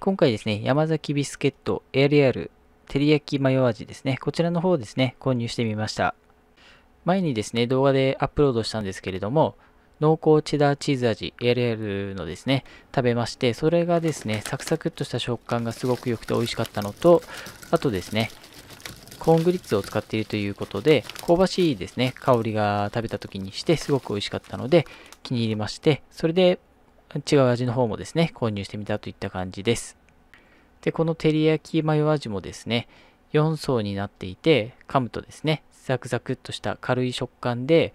今回ですね、山崎ビスケットエリアル照り焼きマヨ味ですね。こちらの方ですね、購入してみました。前にですね、動画でアップロードしたんですけれども、濃厚チェダーチーズ味リ l l のですね、食べまして、それがですね、サクサクっとした食感がすごく良くて美味しかったのと、あとですね、コーングリッツを使っているということで、香ばしいですね、香りが食べた時にしてすごく美味しかったので、気に入りまして、それで違う味の方もですね、購入してみたといった感じです。で、この照り焼きマヨ味もですね、4層になっていて、噛むとですね、ザクザクっとした軽い食感で、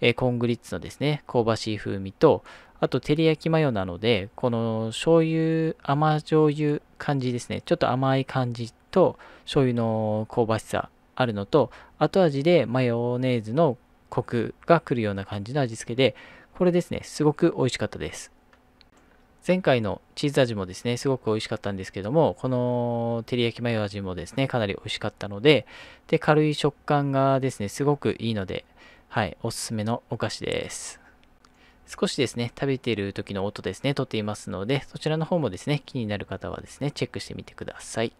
えー、コングリッツのですね、香ばしい風味と、あと、照り焼きマヨなので、この醤油、甘醤油感じですね、ちょっと甘い感じと、醤油の香ばしさあるのと、後味でマヨネーズのコクが来るような感じの味付けで、これですね、すごく美味しかったです。前回のチーズ味もですね、すごく美味しかったんですけども、この照り焼きマヨ味もですね、かなり美味しかったので、で、軽い食感がですね、すごくいいので、はい、おすすめのお菓子です。少しですね、食べている時の音ですね、撮っていますので、そちらの方もですね、気になる方はですね、チェックしてみてください。